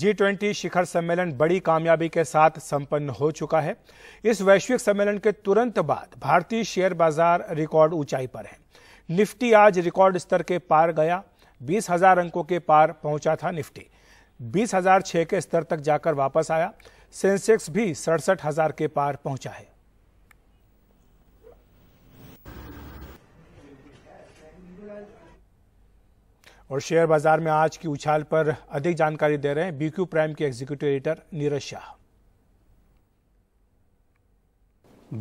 G twenty शिखर सम्मेलन बड़ी कामयाबी के साथ संपन्न हो चुका है इस वैश्विक सम्मेलन के तुरंत बाद भारतीय शेयर बाजार रिकॉर्ड ऊंचाई पर है निफ्टी आज रिकॉर्ड स्तर के पार गया बीस हजार अंकों के पार पहुंचा था निफ्टी बीस हजार छः के स्तर तक जाकर वापस आया सेंसेक्स भी सड़सठ हजार के पार पहुंचा है और शेयर बाजार में आज की उछाल पर अधिक जानकारी दे रहे हैं बीक्यू प्राइम के एग्जीक्यूटिव एडिटर नीरज शाह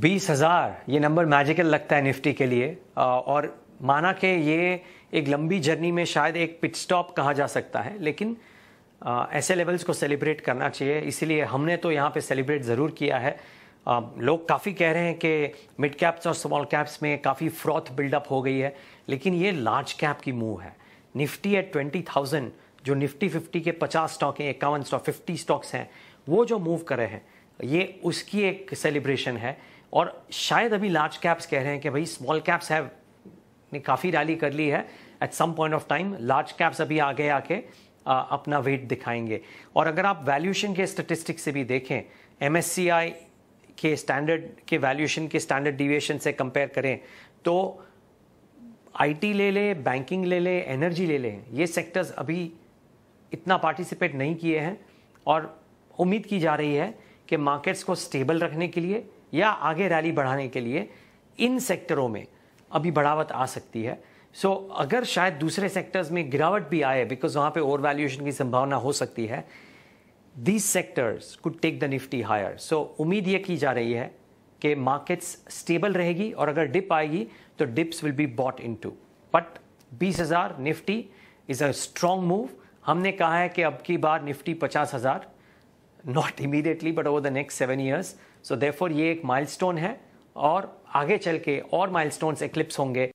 बीस हजार ये नंबर मैजिकल लगता है निफ्टी के लिए और माना के ये एक लंबी जर्नी में शायद एक पिट स्टॉप कहा जा सकता है लेकिन ऐसे लेवल्स को सेलिब्रेट करना चाहिए इसीलिए हमने तो यहाँ पे सेलिब्रेट ज़रूर किया है आ, लोग काफ़ी कह रहे हैं कि मिड कैप्स और स्मॉल कैप्स में काफ़ी फ्रॉथ बिल्डअप हो गई है लेकिन ये लार्ज कैप की मूव है निफ्टी एट ट्वेंटी थाउजेंड जो निफ्टी फिफ्टी के पचास स्टॉक हैं इक्यावन स्टॉक फिफ्टी स्टॉक्स हैं वो जो मूव कर रहे हैं ये उसकी एक सेलिब्रेशन है और शायद अभी लार्ज कैप्स कह रहे हैं कि भाई स्मॉल कैप्स हैव ने काफ़ी रैली कर ली है at some point of time large caps अभी आगे आके अपना वेट दिखाएंगे और अगर आप वैल्यूशन के स्टेटिस्टिक से भी देखें एम के स्टैंडर्ड के वैल्यूशन के स्टैंडर्ड डिविएशन से कंपेयर करें तो आईटी ले लें बैंकिंग ले लें एनर्जी ले लें ये सेक्टर्स अभी इतना पार्टिसिपेट नहीं किए हैं और उम्मीद की जा रही है कि मार्केट्स को स्टेबल रखने के लिए या आगे रैली बढ़ाने के लिए इन सेक्टरों में अभी बढ़ावत आ सकती है सो so, अगर शायद दूसरे सेक्टर्स में गिरावट भी आए बिकॉज वहाँ पे ओवर वैल्यूएशन की संभावना हो सकती है these sectors could take the Nifty higher so उम्मीद ये की जा रही है कि मार्केट्स स्टेबल रहेगी और अगर डिप आएगी तो dips will be bought into but बीस हज़ार Nifty is a strong move हमने कहा है कि अब की बार निफ्टी पचास हज़ार not immediately but over the next seven years so therefore ये एक माइल है और आगे चल के और माइल एक्लिप्स होंगे